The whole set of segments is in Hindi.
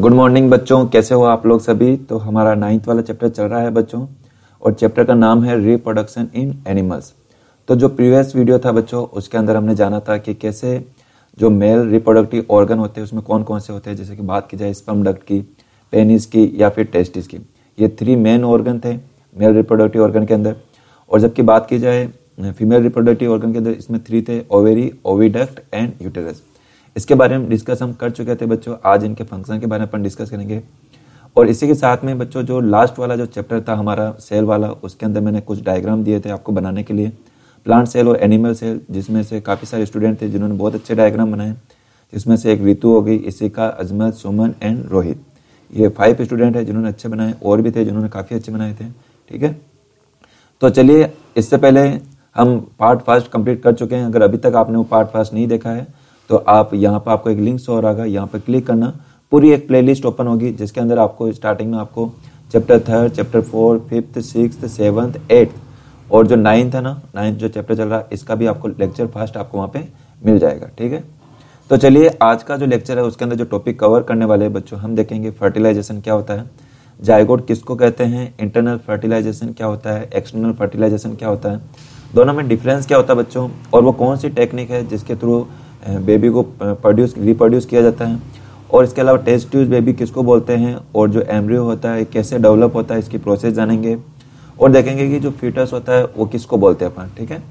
गुड मॉर्निंग बच्चों कैसे हो आप लोग सभी तो हमारा नाइन्थ वाला चैप्टर चल रहा है बच्चों और चैप्टर का नाम है रिप्रोडक्शन इन एनिमल्स तो जो प्रीवियस वीडियो था बच्चों उसके अंदर हमने जाना था कि कैसे जो मेल रिप्रोडक्टिव ऑर्गन होते हैं उसमें कौन कौन से होते हैं जैसे कि बात की जाए स्पम डक्ट की पेनिस की या फिर टेस्टिस की ये थ्री मेन ऑर्गन थे मेल रिप्रोडक्टिव ऑर्गन के अंदर और जबकि बात की जाए फीमेल रिप्रोडक्टिव ऑर्गन के अंदर इसमें थ्री थे ओवेरी ओविडक्ट एंड यूटेरस इसके बारे में डिस्कस हम कर चुके थे बच्चों आज इनके फंक्शन के बारे में अपन डिस्कस करेंगे और इसी के साथ में बच्चों जो लास्ट वाला जो चैप्टर था हमारा सेल वाला उसके अंदर मैंने कुछ डायग्राम दिए थे आपको बनाने के लिए प्लांट सेल और एनिमल सेल जिसमें से काफ़ी सारे स्टूडेंट थे जिन्होंने बहुत अच्छे डायग्राम बनाए जिसमें से एक रितु हो गई का अजमत सुमन एंड रोहित ये फाइव स्टूडेंट है जिन्होंने अच्छे बनाए और भी थे जिन्होंने काफ़ी अच्छे बनाए थे ठीक है तो चलिए इससे पहले हम पार्ट फर्स्ट कंप्लीट कर चुके हैं अगर अभी तक आपने वो पार्ट फर्स्ट नहीं देखा है तो आप यहाँ पर आपको एक लिंक शो हो रहा है यहाँ पर क्लिक करना पूरी एक प्लेलिस्ट ओपन होगी जिसके अंदर आपको स्टार्टिंग में आपको chapter third chapter fourth fifth six seventh eighth और जो नाइन्थ है ना नाइन्थ जो चैप्टर चल रहा है इसका भी आपको लेक्चर फास्ट आपको वहाँ पे मिल जाएगा ठीक है तो चलिए आज का जो लेक्चर है उसके अंदर जो टॉपिक कवर करने वाले बच्चों हम देखेंगे फर्टिलाइजेशन क्या होता है जायगोड किसको कहते हैं इंटरनल फर्टिलाइजेशन क्या होता है एक्सटर्नल फर्टिलाइजेशन क्या होता है दोनों में डिफरेंस क्या होता है बच्चों और वो कौन सी टेक्निक है जिसके थ्रू बेबी को प्रोड्यूस रिप्रोड्यूस किया जाता है और इसके अलावा टेस्ट ट्यूब बेबी किसको बोलते हैं और जो एम्ब्रियो होता है कैसे डेवलप होता है इसकी प्रोसेस जानेंगे और देखेंगे कि जो फीटस होता है वो किसको बोलते हैं अपन ठीक है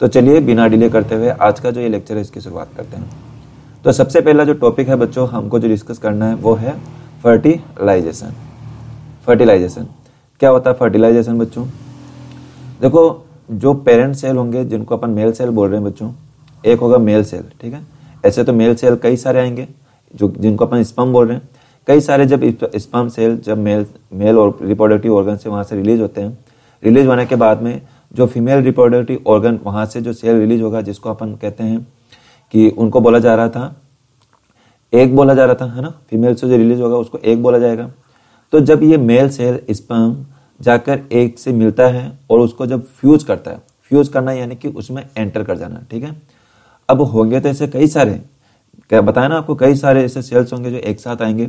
तो चलिए बिना डिले करते हुए आज का जो ये लेक्चर है इसकी शुरुआत करते हैं तो सबसे पहला जो टॉपिक है बच्चों हमको जो डिस्कस करना है वो है फर्टिलाइजेशन फर्टिलाइजेशन क्या होता है फर्टिलाइजेशन बच्चों देखो जो पेरेंट सेल होंगे जिनको अपन मेल सेल बोल रहे हैं बच्चों एक होगा मेल सेल ठीक है ऐसे तो मेल सेल कई सारे आएंगे जो जिनको अपन स्पम बोल रहे हैं कई सारे जब स्पम सेल जब मेल मेल और रिप्रोडक्टिव ऑर्गन से वहाँ से रिलीज होते हैं रिलीज होने के बाद में जो फीमेल रिपोर्डक्टिव ऑर्गन वहाँ से जो सेल रिलीज होगा जिसको अपन कहते हैं कि उनको बोला जा रहा था एक बोला जा रहा था है ना फीमेल से जो रिलीज होगा उसको एक बोला जाएगा तो जब ये मेल सेल स्पम जाकर एक से मिलता है और उसको जब फ्यूज करता है फ्यूज करना यानी कि उसमें एंटर कर जाना ठीक है अब होंगे तो ऐसे कई सारे क्या बताया ना आपको कई सारे ऐसे सेल्स होंगे जो एक साथ आएंगे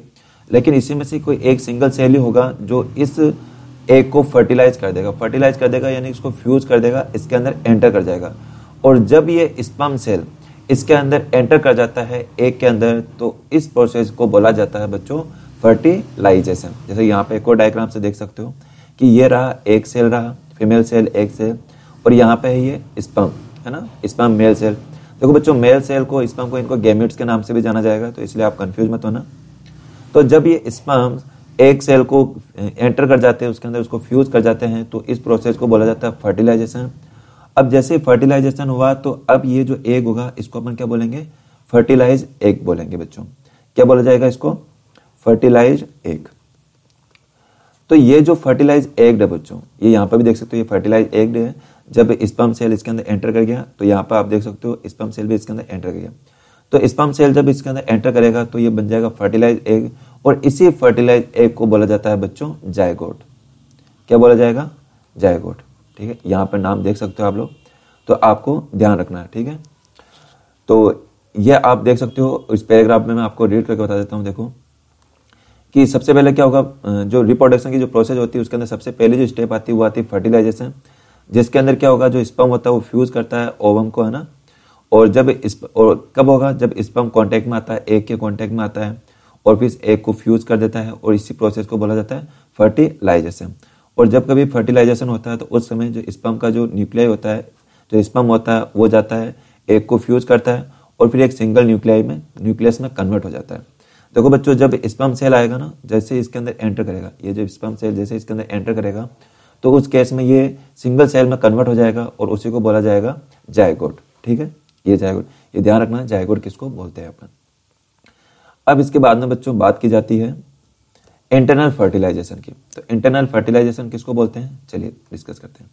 लेकिन इसी में से कोई एक सिंगल सेल ही होगा जो इस एक को फर्टिलाइज कर देगा फर्टिलाइज कर देगा यानी इसको फ्यूज कर देगा इसके अंदर एंटर कर जाएगा और जब ये स्पम सेल इसके अंदर एंटर कर जाता है एक के अंदर तो इस प्रोसेस को बोला जाता है बच्चों फर्टिलाइजेशन जैसे यहाँ पे एक और डायग्राम से देख सकते हो कि ये रहा एक सेल रहा फीमेल सेल एक सेल और यहाँ पे है ये स्पम है ना स्पम मेल सेल देखो बच्चों मेल सेल को स्पर्म को इनको गेम्यूट्स के नाम से भी जाना जाएगा तो इसलिए आप कंफ्यूज मत होना तो जब ये स्पर्म एक सेल को एंटर eh, कर जाते हैं उसके अंदर उसको फ्यूज कर जाते हैं तो इस प्रोसेस को बोला जाता है फर्टिलाइजेशन अब जैसे फर्टिलाइजेशन हुआ तो अब ये जो एग होगा इसको अपन क्या बोलेंगे फर्टिलाइज एग बोलेंगे बच्चों क्या बोला जाएगा इसको फर्टिलाइज एग तो ये जो फर्टिलाइज एग है बच्चों ये यहां पर भी देख सकते हो ये फर्टिलाइज एग है जब स्पम सेल इसके अंदर एंटर कर गया तो यहाँ पर आप देख सकते हो स्पम सेल भी इसके अंदर एंटर कर गया तो स्पम सेल जब इसके अंदर एंटर करेगा तो ये बन जाएगा फर्टिलाइज एग और इसी फर्टिलाइज एग को बोला जाता है बच्चों जायगोट क्या बोला जाएगा जायगोट ठीक है यहाँ पर नाम देख सकते हो आप लोग तो आपको ध्यान रखना है ठीक है तो यह आप देख सकते हो इस पैराग्राफ में मैं आपको रीड करके बता देता हूँ देखो कि सबसे पहले क्या होगा जो रिप्रोडक्शन की जो प्रोसेस होती है उसके अंदर सबसे पहले जो स्टेप आती है वो आती है फर्टिलाइजेशन जिसके अंदर क्या होगा जो स्पम होता है वो फ्यूज करता है ओवम को है ना और जब इस और कब होगा जब स्पम कांटेक्ट में आता है एक के कांटेक्ट में आता है और फिर एक को फ्यूज कर देता है और इसी प्रोसेस को बोला जाता है फर्टिलाइजेशन और जब कभी फर्टिलाइजेशन होता है तो उस समय जो स्पम का जो न्यूक्लियाई होता है जो स्पम होता है वो जाता है एक को फ्यूज करता है और फिर एक सिंगल न्यूक्लियाई में न्यूक्लियस में कन्वर्ट हो जाता है देखो बच्चों जब स्पम सेल आएगा ना जैसे इसके अंदर एंटर करेगा ये जो स्पम सेल जैसे इसके अंदर एंटर करेगा तो उस केस में ये सिंगल सेल में कन्वर्ट हो जाएगा और उसी को बोला जाएगा जायगोट ठीक है ये जायगोट ये ध्यान रखना जायगोट किसको बोलते हैं अपन अब इसके बाद में बच्चों बात की जाती है इंटरनल फर्टिलाइजेशन की तो इंटरनल फर्टिलाइजेशन किसको बोलते हैं चलिए डिस्कस करते हैं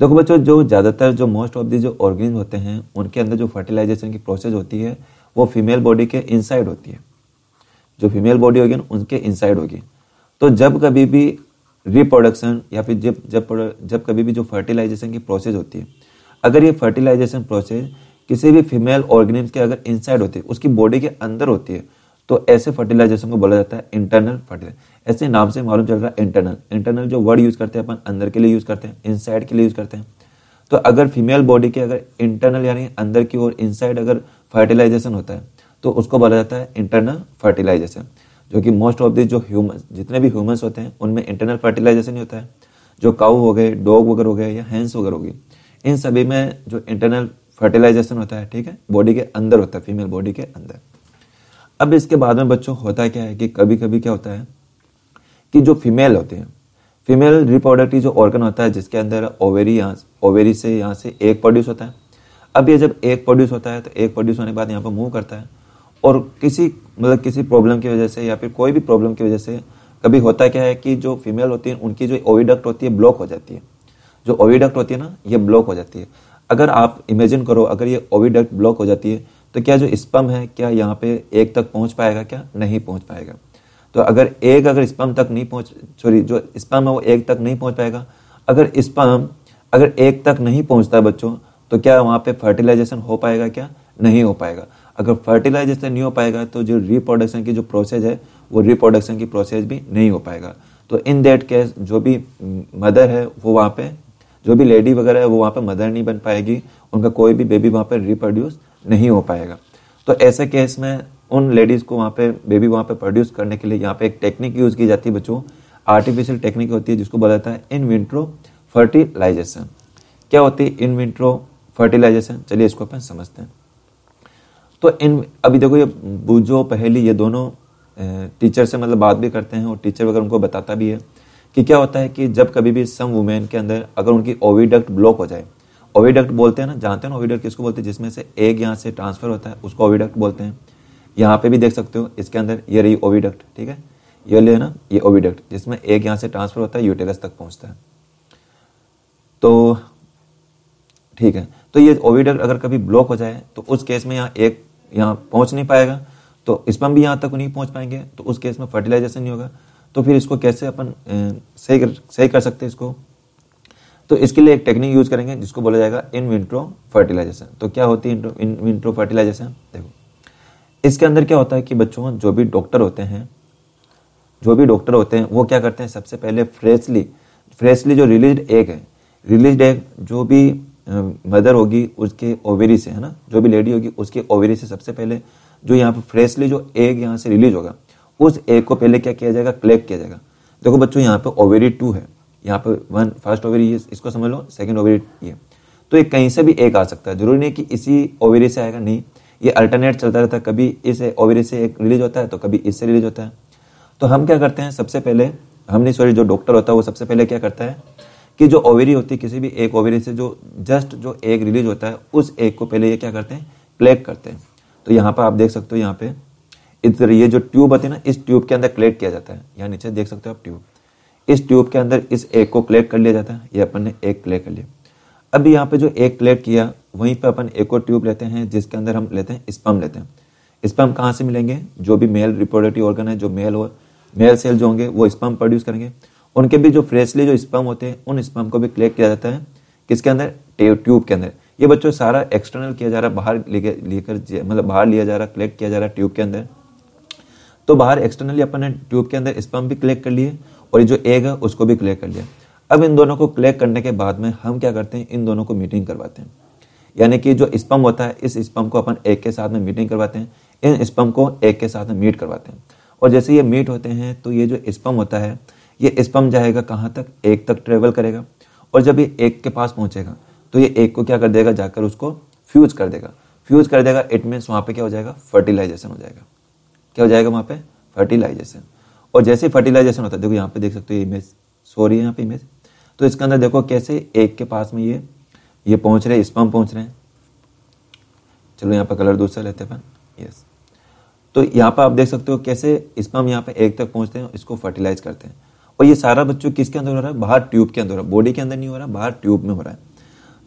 देखो बच्चों जो ज़्यादातर जो मोस्ट ऑफ दी जो ऑर्गेन होते हैं उनके अंदर जो फर्टिलाइजेशन की प्रोसेस होती है वो फीमेल बॉडी के इनसाइड होती है जो फीमेल बॉडी होगी ना उनके इनसाइड होगी तो जब कभी भी रिप्रोडक्शन या फिर जब जब जब कभी भी जो फर्टिलाइजेशन की प्रोसेस होती है अगर ये फर्टिलाइजेशन प्रोसेस किसी भी फीमेल ऑर्गेनिज्म के अगर इनसाइड होती है उसकी बॉडी के अंदर होती है तो ऐसे फर्टिलाइजेशन को बोला जाता है इंटरनल फर्टिलाइजेशन ऐसे नाम से मालूम चल रहा है इंटरनल इंटरनल जो वर्ड यूज़ करते हैं अपन अंदर के लिए यूज़ करते हैं इनसाइड के लिए यूज़ करते हैं तो अगर फीमेल बॉडी के अगर इंटरनल यानी अंदर की ओर इनसाइड अगर फर्टिलाइजेशन होता है तो उसको बोला जाता है इंटरनल फर्टिलाइजेशन जो कि मोस्ट ऑफ दिस जो ह्यूमन जितने भी ह्यूमन्स होते हैं उनमें इंटरनल फर्टिलाइजेशन ही होता है जो काऊ हो गए डॉग वगैरह हो गए या हैंस वगैरह हो गए इन सभी में जो इंटरनल फर्टिलाइजेशन होता है ठीक है बॉडी के अंदर होता है फीमेल बॉडी के अंदर अब इसके बाद में बच्चों होता क्या है कि कभी कभी क्या होता है कि जो फीमेल होते हैं फीमेल रिप्रोडक्टिव जो ऑर्गन होता है जिसके अंदर ओवेरी यहाँ ओवेरी से यहाँ से एक प्रोड्यूस होता है अब ये जब एक प्रोड्यूस होता है तो एक प्रोड्यूस होने के बाद यहाँ पर मूव करता है और किसी मतलब किसी प्रॉब्लम की वजह से या फिर कोई भी प्रॉब्लम की वजह से कभी होता क्या है कि जो फीमेल होती है उनकी जो ओविडक्ट होती है ब्लॉक हो जाती है जो ओविडक्ट होती है ना ये ब्लॉक हो जाती है अगर आप इमेजिन करो अगर ये ओविडक्ट ब्लॉक हो जाती है तो क्या जो स्पम है क्या यहाँ पे एक तक पहुँच पाएगा क्या नहीं पहुँच पाएगा तो अगर एक अगर स्पम तक नहीं पहुँच सॉरी जो स्पम है वो एक तक नहीं पहुँच पाएगा अगर स्पम अगर एक तक नहीं पहुँचता बच्चों तो क्या वहाँ पे फर्टिलाइजेशन हो पाएगा क्या नहीं हो पाएगा अगर फर्टिलाइजेशन नहीं हो पाएगा तो जो रिप्रोडक्शन की जो प्रोसेस है वो रिप्रोडक्शन की प्रोसेस भी नहीं हो पाएगा तो इन दैट केस जो भी मदर है वो वहाँ पे जो भी लेडी वगैरह है वो वहाँ पे मदर नहीं बन पाएगी उनका कोई भी बेबी वहाँ पे रिप्रोड्यूस नहीं हो पाएगा तो ऐसे केस में उन लेडीज़ को वहाँ पे बेबी वहाँ पे प्रोड्यूस करने के लिए यहाँ पे एक टेक्निक यूज़ की जाती है बच्चों आर्टिफिशियल टेक्निक होती है जिसको बोला जाता है इन विंट्रो फर्टिलाइजेशन क्या होती है इन विंट्रो फर्टिलाइजेशन चलिए इसको अपन समझते हैं तो इन अभी देखो ये बूझो पहली ये दोनों टीचर से मतलब बात भी करते हैं और टीचर अगर उनको बताता भी है कि क्या होता है कि जब कभी भी सम वुमेन के अंदर अगर उनकी ओविडक्ट ब्लॉक हो जाए ओविडक्ट बोलते हैं ना जानते हैं ना ओवीडक्ट किसको बोलते हैं जिसमें से एक यहाँ से ट्रांसफर होता है उसको ओविडक्ट बोलते हैं यहाँ पे भी देख सकते हो इसके अंदर ये रही ओविडक्ट ठीक है ये ले ना ये ओविडक्ट जिसमें एक यहाँ से ट्रांसफर होता है यूटेरस तक पहुँचता है तो ठीक है तो ये ओविडक्ट अगर कभी ब्लॉक हो जाए तो उस केस में यहाँ एक यहाँ पहुंच नहीं पाएगा तो स्पम भी यहाँ तक नहीं पहुंच पाएंगे तो उस केस में फर्टिलाइजेशन नहीं होगा तो फिर इसको कैसे अपन सही कर सही कर सकते हैं इसको तो इसके लिए एक टेक्निक यूज करेंगे जिसको बोला जाएगा इन विंट्रो फर्टिलाइजेशन तो क्या होती है इन विंट्रो फर्टिलाइजेशन देखो इसके अंदर क्या होता है कि बच्चों जो भी डॉक्टर होते हैं जो भी डॉक्टर होते हैं वो क्या करते हैं सबसे पहले फ्रेशली फ्रेशली जो रिलीज एग है रिलीज एग जो भी मदर होगी उसके ओवेरी से है ना जो भी लेडी होगी उसके ओवेरी से सबसे पहले जो यहाँ पर फ्रेशली जो एग यहाँ से रिलीज होगा उस एग को पहले क्या किया जाएगा क्लेक किया जाएगा देखो बच्चों यहाँ पे ओवेरी टू है यहाँ पे वन फर्स्ट ओवेरी ये इसको समझ लो सेकेंड ओवेरी ये तो ये कहीं से भी एक आ सकता है जरूरी नहीं कि इसी ओवेरी से आएगा नहीं ये अल्टरनेट चलता रहता है कभी इस ओवेरी से एक रिलीज होता है तो कभी इससे रिलीज होता है तो हम क्या करते हैं सबसे पहले हमने सॉरी जो डॉक्टर होता है वो सबसे पहले क्या करता है कि जो ओवरी होती है किसी भी एक ओवरी से जो जस्ट जो एक रिलीज होता है उस एक को पहले ये क्या करते हैं क्लेक्ट करते हैं तो यहाँ पर आप देख सकते हो यहाँ पे इधर ये जो ट्यूब होती है ना इस ट्यूब के अंदर क्लेक्ट किया जाता है यहाँ नीचे देख सकते हो आप ट्यूब इस ट्यूब के अंदर इस एक को क्लेक्ट कर लिया जाता है ये अपन ने एक क्लेक कर लिया अभी यहाँ पे जो एक क्लेक्ट किया वहीं पर अपन एक और ट्यूब लेते हैं जिसके अंदर हम लेते हैं स्पम लेते हैं स्पम कहाँ से मिलेंगे जो भी मेल रिप्रोडक्टिव ऑर्गन है जो मेल हो मेल सेल जो होंगे वो स्पम प्रोड्यूस करेंगे उनके भी जो फ्रेशली जो स्पम होते हैं उन स्पम को भी कलेक्ट किया जाता है किसके अंदर ट्यूब के अंदर ये बच्चों सारा एक्सटर्नल किया जा रहा है बाहर लेकर मतलब बाहर लिया जा रहा है कलेक्ट किया जा रहा है ट्यूब के अंदर तो बाहर एक्सटर्नली अपन ने ट्यूब के अंदर स्पम भी कलेक्ट कर लिए और ये जो एग है उसको भी कलेक्ट कर लिया अब इन दोनों को कलेक्ट करने के बाद में हम क्या करते हैं इन दोनों को मीटिंग करवाते हैं यानी कि जो स्पम होता है इस स्पम को अपन एग के साथ में मीटिंग करवाते हैं इन स्पम को एग के साथ में मीट करवाते हैं और जैसे ये मीट होते हैं तो ये जो स्पम होता है ये स्पम जाएगा कहाँ तक एक तक ट्रेवल करेगा और जब ये एक के पास पहुँचेगा तो ये एक को क्या कर देगा जाकर उसको फ्यूज कर देगा फ्यूज कर देगा इट मीन्स वहाँ पे क्या हो जाएगा फर्टिलाइजेशन हो जाएगा क्या हो जाएगा वहाँ पे फर्टिलाइजेशन और जैसे फर्टिलाइजेशन होता है देखो यहाँ पे देख सकते हो इमेज सो रही है यहाँ पे इमेज तो इसके अंदर देखो कैसे एक के पास में ये ये पहुँच रहे स्पम पहुँच रहे हैं चलो यहाँ पर कलर दूसरा लेते हैं यस तो यहाँ पर आप देख सकते हो कैसे स्पम यहाँ पे एक तक पहुँचते हैं इसको फर्टिलाइज करते हैं और ये सारा बच्चों किसके अंदर हो रहा है बाहर ट्यूब के अंदर हो रहा है बॉडी के अंदर नहीं हो रहा बाहर ट्यूब में हो रहा है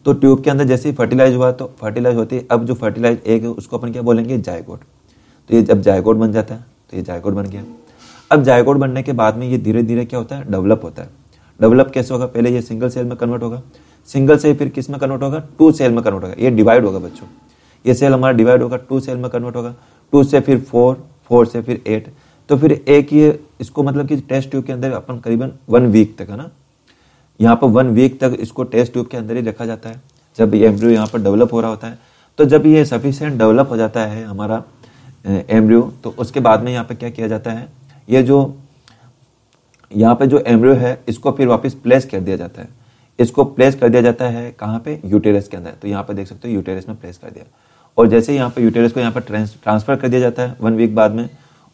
तो ट्यूब के अंदर जैसे ही फर्टिलाइज हुआ तो फर्टिलाइज होती है अब जो फर्टिलाइज एक है उसको अपन क्या बोलेंगे जायकोट तो ये जब जायकोट बन जाता है तो ये जायकोट बन गया अब जायकोट बनने के बाद में ये धीरे धीरे क्या होता है डेवलप होता है डेवलप कैसे होगा पहले ये सिंगल सेल में कन्वर्ट होगा सिंगल सेल फिर किस में कन्वर्ट होगा टू सेल में कन्वर्ट होगा ये डिवाइड होगा बच्चों ये सेल हमारा डिवाइड होगा टू सेल में कन्वर्ट होगा टू से फिर फोर फोर से फिर एट तो फिर एक ये इसको मतलब कि टेस्ट ट्यूब के अंदर अपन करीबन वन वीक तक है ना यहाँ पर वन वीक तक इसको टेस्ट ट्यूब के अंदर ही रखा जाता है जब ये एम्ब्रियो यहाँ पर डेवलप हो रहा होता है तो जब ये सफिशियंट डेवलप हो जाता है हमारा एम्ब्रियो तो उसके बाद में यहाँ पर क्या किया जाता है ये जो यहाँ पे जो एम्ब्रियो है इसको फिर वापस प्लेस कर दिया जाता है इसको प्लेस कर दिया जाता है कहाँ पे यूटेरस के अंदर तो यहाँ पे देख सकते हो यूटेरस में प्लेस कर दिया और जैसे यहाँ पे यूटेरस को यहाँ पर ट्रांसफर कर दिया जाता है वन वीक बाद में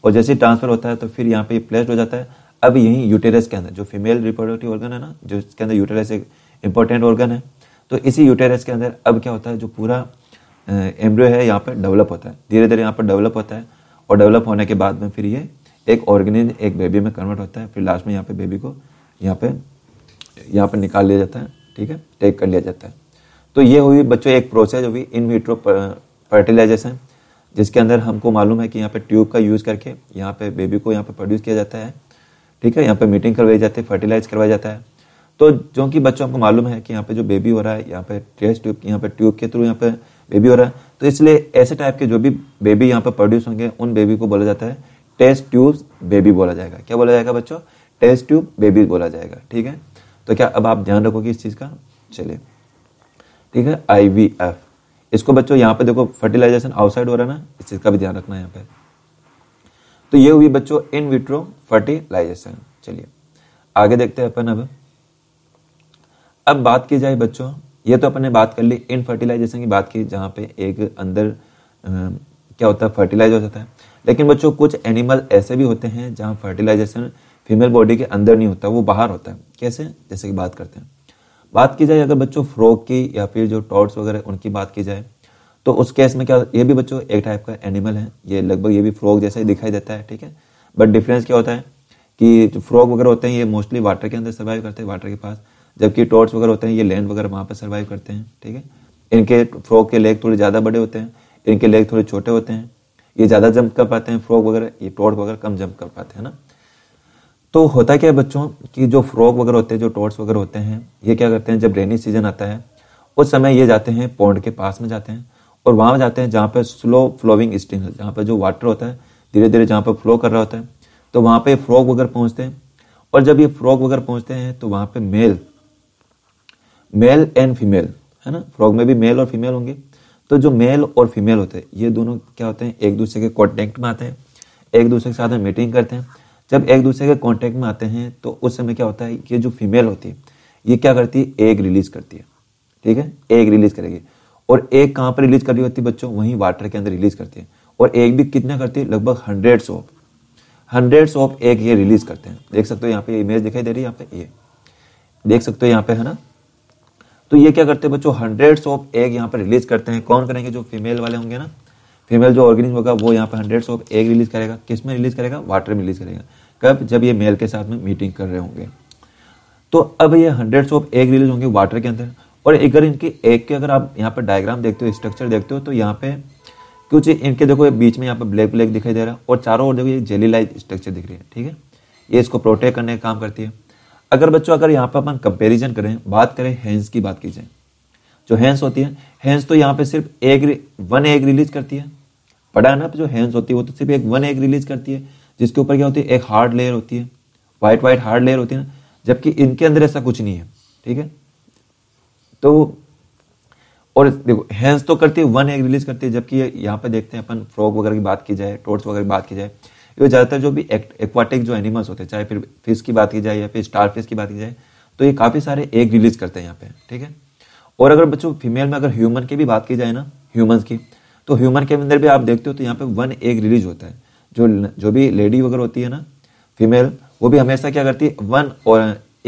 और जैसे ट्रांसफर होता है तो फिर यहाँ पे प्लेस्ड हो जाता है अब यही यूटेरस के अंदर जो फीमेल रिप्रोडक्टिव ऑर्गन है ना जो इसके अंदर यूटेरस एक इंपॉर्टेंट ऑर्गन है तो इसी यूटेरस के अंदर अब क्या होता है जो पूरा एम्ब्रियो है यहाँ पर डेवलप होता है धीरे धीरे यहाँ पर डेवलप होता है और डेवलप होने के बाद में फिर ये एक ऑर्गेनिज एक बेबी में कन्वर्ट होता है फिर लास्ट में यहाँ पे बेबी को यहाँ पे यहाँ पे निकाल लिया जाता है ठीक है टेक कर लिया जाता है तो ये हुई बच्चों एक प्रोसेस हुई इन विट्रो फर्टिलाइजेशन जिसके अंदर हमको मालूम है कि यहाँ पे ट्यूब का यूज़ करके यहाँ पे बेबी को यहाँ पे प्रोड्यूस किया जाता है ठीक है यहाँ पे मीटिंग करवाई जाती है फर्टिलाइज करवाया जाता है तो जो कि बच्चों हमको मालूम है कि यहाँ पे जो बेबी हो रहा है यहाँ पे टेस्ट ट्यूब यहाँ पे ट्यूब के थ्रू यहाँ पे बेबी हो रहा है तो इसलिए ऐसे टाइप के जो भी बेबी यहाँ पे प्रोड्यूस होंगे उन बेबी को बोला जाता है टेस्ट ट्यूब बेबी बोला जाएगा क्या बोला जाएगा बच्चों टेस्ट ट्यूब बेबी बोला जाएगा ठीक है तो क्या अब आप ध्यान रखोगे इस चीज़ का चलिए ठीक है आई वी एफ इसको बच्चों यहाँ पे देखो फर्टिलाइजेशन आउटसाइड हो रहा है ना इस चीज़ का भी ध्यान रखना है यहाँ पे तो ये हुई बच्चों इन विट्रो फर्टिलाइजेशन चलिए आगे देखते हैं अपन अब अब बात की जाए बच्चों ये तो अपन ने बात कर ली इन फर्टिलाइजेशन की बात की जहाँ पे एक अंदर क्या होता है फर्टिलाइज हो जाता है लेकिन बच्चों कुछ एनिमल ऐसे भी होते हैं जहाँ फर्टिलाइजेशन फीमेल बॉडी के अंदर नहीं होता वो बाहर होता है कैसे जैसे कि बात करते हैं बात की जाए अगर बच्चों फ्रॉग की या फिर जो टॉर्ट्स वगैरह उनकी बात की जाए तो उस केस में क्या ये भी बच्चों एक टाइप का एनिमल है ये लगभग ये भी फ्रॉग जैसा ही दिखाई देता है ठीक है बट डिफरेंस क्या होता है कि जो फ्रॉग वगैरह होते हैं ये मोस्टली वाटर के अंदर सर्वाइव करते हैं वाटर के पास जबकि टॉर्च वगैरह होते हैं ये लैंड वगैरह वहाँ पर सर्वाइव करते हैं ठीक है इनके फ्रॉग के लेग थोड़े ज़्यादा बड़े होते हैं इनके लेग थोड़े छोटे होते हैं ये ज़्यादा जंप कर पाते हैं फ्रॉग वगैरह ये टॉर्च वगैरह कम जंप कर पाते हैं ना तो होता क्या है बच्चों कि जो फ्रॉग वगैरह होते हैं जो टॉर्च वगैरह होते हैं ये क्या करते हैं जब रेनी सीजन आता है उस समय ये जाते हैं पौंड के पास में जाते हैं और वहाँ जाते हैं जहाँ पर स्लो फ्लोइंग स्ट्रीम जहाँ पर जो वाटर होता है धीरे धीरे जहाँ पर फ्लो कर रहा होता है तो वहाँ पर फ्रॉग वगैरह पहुँचते हैं और जब ये फ्रॉग वगैरह पहुँचते हैं तो वहाँ पर मेल मेल एंड फीमेल है ना फ्रॉग में भी मेल और फीमेल होंगे तो जो मेल और फीमेल होते हैं ये दोनों क्या होते हैं एक दूसरे के कॉन्टेक्ट में आते हैं एक दूसरे के साथ में मीटिंग करते हैं जब एक दूसरे के कॉन्टेक्ट में आते हैं तो उस समय क्या होता है कि जो फीमेल होती है ये क्या करती है एग रिलीज करती है ठीक है एग रिलीज करेगी और एग कहाँ पर रिलीज कर रही होती है बच्चों वहीं वाटर के अंदर रिलीज करती है और एग भी कितना करती है लगभग hundreds of hundreds of egg ये रिलीज करते हैं देख सकते हो यहाँ पे इमेज दिखाई दे रही है यहाँ पे ये देख सकते हो यहाँ पे है ना तो ये क्या करते हैं बच्चों हंड्रेड्स ऑफ एग यहाँ पर रिलीज करते हैं कौन करेंगे जो फीमेल वाले होंगे ना फीमेल जो ऑर्गेनिज होगा वो यहाँ पर हंड्रेड्स ऑफ एग रिलीज करेगा किस में रिलीज करेगा वाटर में रिलीज करेगा कब जब ये मेल के साथ में मीटिंग कर रहे होंगे तो अब ये हंड्रेड्स ऑफ एग रिलीज होंगे वाटर के अंदर और अगर इनके एग के अगर आप यहाँ पर डायग्राम देखते हो स्ट्रक्चर देखते हो तो यहाँ पे कुछ इनके देखो बीच में यहाँ पर ब्लैक ब्लैक दिखाई दे रहा है और चारों ओर देखो ये जेली लाइक स्ट्रक्चर दिख रही है ठीक है ये इसको प्रोटेक्ट करने का काम करती है अगर बच्चों अगर यहाँ पर अपन कंपेरिजन करें बात करें हैंस की बात की जाए जो हैंस होती है हैंस तो यहाँ पे सिर्फ एक वन एग रिलीज करती है पढ़ा ना जो हैंस होती है वो तो सिर्फ एक वन एग रिलीज करती है जिसके ऊपर क्या होती है एक हार्ड लेयर होती है वाइट वाइट हार्ड लेयर होती है ना जबकि इनके अंदर ऐसा कुछ नहीं है ठीक है तो और देखो हैंस तो करती है वन एग रिलीज करती है जबकि यहाँ पे देखते हैं अपन फ्रॉग वगैरह की बात की जाए टोर्ट्स वगैरह की बात की जाए ये ज़्यादातर जो भी एक्वाटिक जो एनिमल्स होते हैं चाहे फिर फिश की बात की जाए या फिर स्टार फिश की बात की जाए तो ये काफ़ी सारे एग रिलीज करते हैं यहाँ पे ठीक है और अगर बच्चों फीमेल में अगर ह्यूमन की भी बात की जाए ना ह्यूमन्स की तो ह्यूमन के अंदर भी आप देखते हो तो यहाँ पे वन एग रिलीज होता है जो जो भी लेडी वगैरह होती है ना फीमेल वो भी हमेशा क्या करती है वन और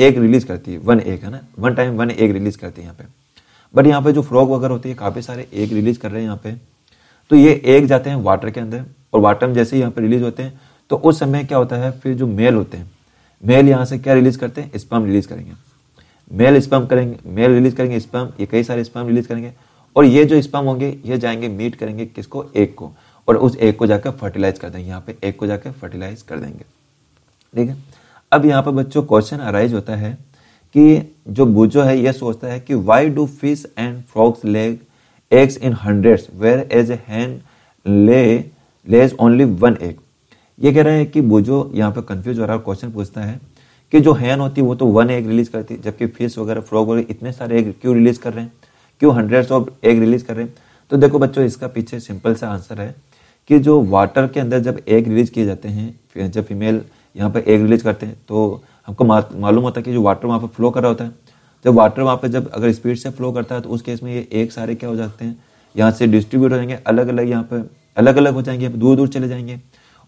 एक रिलीज करती है वन एक है ना वन टाइम वन एक रिलीज करती है यहाँ पे बट यहाँ पे जो फ्रॉग वगैरह होती है काफ़ी सारे एक रिलीज कर रहे हैं यहाँ पे तो ये एक जाते हैं वाटर के अंदर और वाटर में जैसे ही यहाँ पे रिलीज होते हैं तो उस समय क्या होता है फिर जो मेल होते हैं मेल यहाँ से क्या रिलीज करते हैं स्पम रिलीज करेंगे मेल स्पम करेंगे मेल रिलीज करेंगे स्पम ये कई सारे स्पम रिलीज करेंगे और ये जो स्पम होंगे ये जाएंगे मीट करेंगे किसको एक को और उस एग को जाकर फर्टिलाइज कर देंगे यहाँ पे एक को जाकर फर्टिलाइज कर देंगे ठीक है अब यहाँ पर बच्चों क्वेश्चन अराइज होता है कि जो बुजो है यह सोचता है कि why do fish and frogs lay eggs in hundred whereas a hen lay lays only one egg ये कह रहे हैं कि बुजो यहाँ पर कंफ्यूज हो रहा है क्वेश्चन पूछता है कि जो हैन होती है वो तो वन एग रिलीज करती है जबकि फिश वगैरह फ्रॉग वगैरह इतने सारे एग क्यों रिलीज कर रहे हैं क्यों हंड्रेड्स ऑफ एग रिलीज कर रहे हैं तो देखो बच्चों इसका पीछे सिंपल सा आंसर है कि जो वाटर के अंदर जब एग रिलीज किए जाते हैं जब फीमेल यहाँ पर एग रिलीज करते हैं तो हमको मालूम होता है कि जो वाटर वहाँ पर फ्लो कर रहा होता है जब वाटर वहाँ पर जब अगर स्पीड से फ्लो करता है तो उस केस में ये एक सारे क्या हो जाते हैं यहाँ से डिस्ट्रीब्यूट हो जाएंगे अलग अलग यहाँ पर अलग अलग हो जाएंगे दूर दूर चले जाएंगे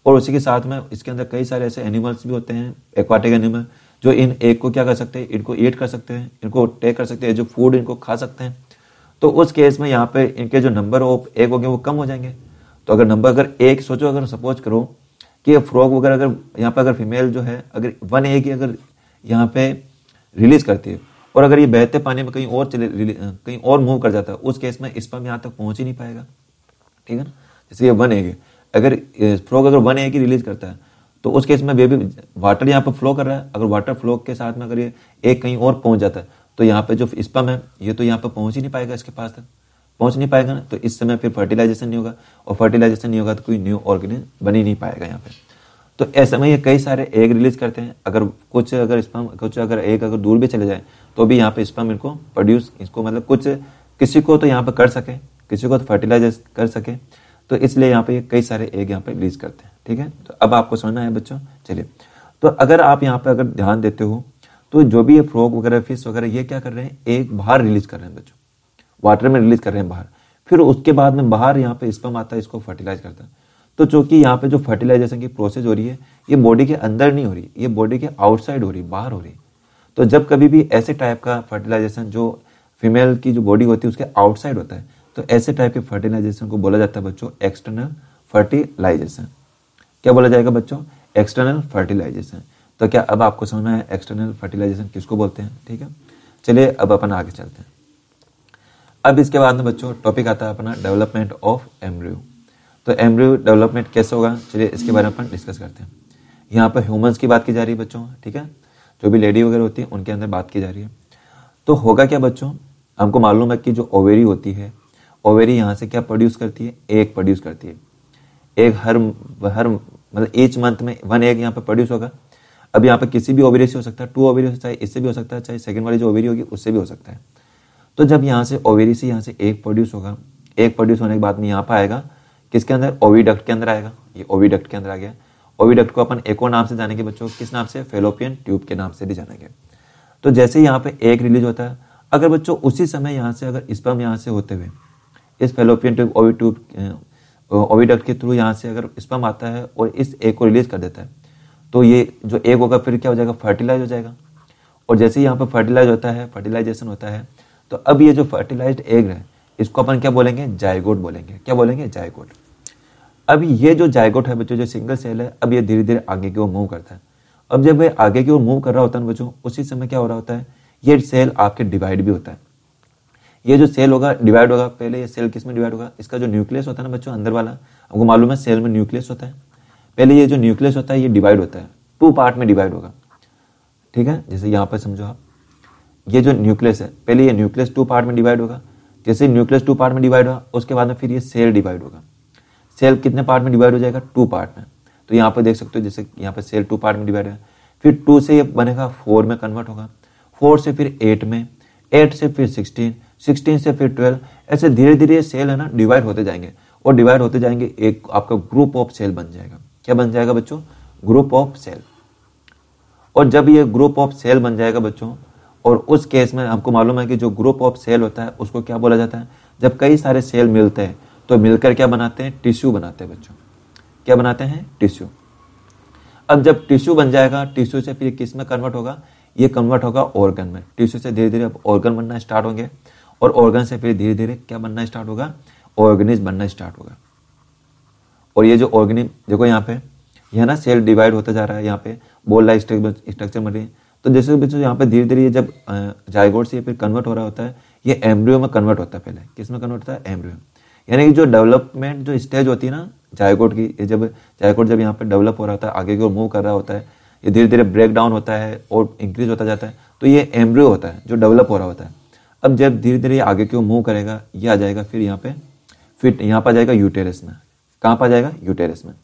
और उसी के साथ में इसके अंदर कई सारे ऐसे एनिमल्स भी होते हैं एक्वाटिक एनिमल जो इन एग को क्या कर सकते हैं इनको ईट कर सकते हैं इनको टेक कर सकते हैं जो फूड इनको खा सकते हैं तो उस केस में यहाँ पे इनके जो नंबर ऑफ एग हो गए वो कम हो जाएंगे तो अगर नंबर अगर एक सोचो अगर सपोज करो कि फ्रॉग वगैरह अगर यहाँ पर अगर फीमेल जो है अगर वन ए की अगर यहाँ पे रिलीज करती है और अगर ये बहते पानी में कहीं और चले कहीं और मूव कर जाता है उस केस में स्पम यहाँ तक पहुंच ही नहीं पाएगा ठीक है ना जैसे ये वन के अगर फ्रॉग अगर वन ए की रिलीज करता है तो उस केस में बेबी वाटर यहाँ पर फ्लो कर रहा है अगर वाटर फ्लो के साथ में अगर ये एक कहीं और पहुंच जाता है तो यहाँ पे जो स्पम है ये तो यहाँ पर पहुंच ही नहीं पाएगा इसके पास तक पहुंच नहीं पाएगा ना तो इस समय फिर फर्टिलाइजेशन नहीं होगा और फर्टिलाइजेशन नहीं होगा तो कोई न्यू ऑर्गेनिज बन ही नहीं पाएगा यहाँ पे तो ऐसे में ये कई सारे एग रिलीज करते हैं अगर कुछ अगर स्पम कुछ अगर एग अगर दूर भी चले जाए तो भी यहाँ पे स्पम इनको प्रोड्यूस इसको मतलब कुछ किसी को तो यहाँ पे कर सके किसी को तो फर्टिलाइज कर सके तो इसलिए यहाँ पे कई सारे एग यहाँ पे रिलीज करते हैं ठीक है तो अब आपको समझना है बच्चों चलिए तो अगर आप यहाँ पे अगर ध्यान देते हो तो जो भी ये फ्रॉक वगैरह फिश वगैरह ये क्या कर रहे हैं एग बाहर रिलीज कर रहे हैं बच्चों वाटर में रिलीज कर रहे हैं बाहर फिर उसके बाद में बाहर यहाँ पे स्पम आता है इसको फर्टिलाइज करता है तो चूंकि यहाँ पे जो फर्टिलाइजेशन की प्रोसेस हो रही है ये बॉडी के अंदर नहीं हो रही ये बॉडी के आउटसाइड हो रही बाहर हो रही तो जब कभी भी ऐसे टाइप का फर्टिलाइजेशन जो फीमेल की जो बॉडी होती है उसके आउटसाइड होता है तो ऐसे टाइप के फर्टिलाइजेशन को बोला जाता है बच्चों एक्सटर्नल फर्टिलाइजेशन क्या बोला जाएगा बच्चों एक्सटर्नल फर्टिलाइजेशन तो क्या अब आपको समझ में आया एक्सटर्नल फर्टिलाइजेशन किसको बोलते हैं ठीक है चलिए अब अपन आगे चलते हैं अब इसके बाद में बच्चों टॉपिक आता है अपना डेवलपमेंट ऑफ एम्ब्रियो तो एम्ब्रियो डेवलपमेंट कैसे होगा चलिए इसके बारे में अपन डिस्कस करते हैं यहाँ पर ह्यूमंस की बात की जा रही है बच्चों ठीक है जो भी लेडी वगैरह होती है उनके अंदर बात की जा रही है तो होगा क्या बच्चों हमको मालूम है कि जो ओवेरी होती है ओवेरी यहाँ से क्या प्रोड्यूस करती है एक प्रोड्यूस करती है एक हर हर मतलब ईच मंथ में वन एग यहाँ पर प्रोड्यूस होगा अब यहाँ पर किसी भी ओवेरी से हो सकता है टू ओवेरी हो सकता है इससे भी हो सकता है चाहे सेकंड वाली जो ओवेरी होगी उससे भी हो सकता है तो जब यहाँ से ओवेरी से यहाँ से एक प्रोड्यूस होगा एक प्रोड्यूस होने के बाद में यहाँ पर आएगा किसके अंदर ओवीडक्ट के अंदर आएगा ये ओवीडक्ट के अंदर आ गया ओवीडक्ट को अपन एको नाम से जानेंगे बच्चों किस नाम से फेलोपियन ट्यूब के नाम से भी जानेंगे तो जैसे यहाँ पे एक रिलीज होता है अगर बच्चों उसी समय यहाँ से अगर स्पर्म यहाँ से होते हुए इस fallopian tube ovi tube oviduct के थ्रू यहाँ से अगर स्पर्म आता है और इस एक को रिलीज कर देता है तो ये जो एक होगा फिर क्या हो जाएगा फर्टिलाइज हो जाएगा और जैसे ही यहाँ पर फर्टिलाइज होता है फर्टिलाइजेशन होता है तो अब ये जो फर्टिलाइज एग है इसको अपन क्या बोलेंगे जायगोट बोलेंगे क्या बोलेंगे जायगोट अब ये जो जायगोट है बच्चों जो सिंगल सेल है अब ये धीरे धीरे आगे की ओर मूव करता है अब जब ये आगे की ओर मूव कर रहा होता है ना बच्चों उसी समय क्या हो रहा होता है ये सेल आपके डिवाइड भी होता है ये जो सेल होगा डिवाइड होगा पहले ये सेल किस में डिवाइड होगा इसका जो न्यूक्लियस होता है ना बच्चों अंदर वाला आपको मालूम है सेल में न्यूक्लियस होता है पहले ये जो न्यूक्लियस होता है ये डिवाइड होता है टू पार्ट में डिवाइड होगा ठीक है जैसे यहाँ पर समझो आप ये जो न्यूक्लियस है पहले ये न्यूक्लियस टू पार्ट में डिवाइड होगा जैसे न्यूक्लियस टू पार्ट में डिवाइड होगा उसके बाद में फिर ये सेल डिवाइड होगा सेल कितने पार्ट में डिवाइड हो जाएगा टू पार्ट में तो यहाँ पर देख सकते हो जैसे यहाँ पर सेल टू पार्ट में डिवाइड है फिर टू से ये बनेगा फोर में कन्वर्ट होगा फोर से फिर एट में एट से फिर सिक्सटीन सिक्सटीन से फिर ट्वेल्व ऐसे धीरे धीरे सेल है ना डिवाइड होते जाएंगे और डिवाइड होते जाएंगे एक आपका ग्रुप ऑफ सेल बन जाएगा क्या बन जाएगा बच्चों ग्रुप ऑफ सेल और जब ये ग्रुप ऑफ सेल बन जाएगा बच्चों और उस केस में हमको मालूम है कि जो ग्रुप ऑफ सेल होता है उसको क्या बोला जाता है जब कई सारे सेल मिलते हैं तो मिलकर क्या बनाते हैं टिश्यू बनाते हैं बच्चों क्या बनाते हैं टिश्यू अब जब टिश्यू बन जाएगा टिश्यू से फिर किस में कन्वर्ट होगा ये कन्वर्ट होगा ऑर्गन में टिश्यू से धीरे धीरे अब ऑर्गन बनना स्टार्ट होंगे और ऑर्गन से फिर धीरे धीरे क्या बनना स्टार्ट होगा ऑर्गेनिज बनना स्टार्ट होगा और ये जो ऑर्गेनिज देखो यहाँ पे यह ना सेल डिवाइड होता जा रहा है यहाँ पे बोल लाइक स्ट्रक्चर बन रही है तो जैसे जैसे यहाँ पर धीरे धीरे ये जब जायगोड से फिर कन्वर्ट हो रहा होता है ये एम्ब्रियो में कन्वर्ट होता है पहले किस में कन्वर्ट होता है एम्ब्रियो यानी कि जो डेवलपमेंट जो स्टेज होती है ना जायकोट की जब जायकोट जब यहाँ पर डेवलप हो रहा होता है आगे की ओर मूव कर रहा होता है ये धीरे धीरे ब्रेक डाउन होता है और इंक्रीज होता जाता है तो ये एम्ब्रियो होता है जो डेवलप हो रहा होता है अब जब धीरे धीरे आगे की ओर मूव करेगा ये आ जाएगा फिर यहाँ पे फिर यहाँ पर आ जाएगा यूटेरस में कहाँ पर आ जाएगा यूटेरस में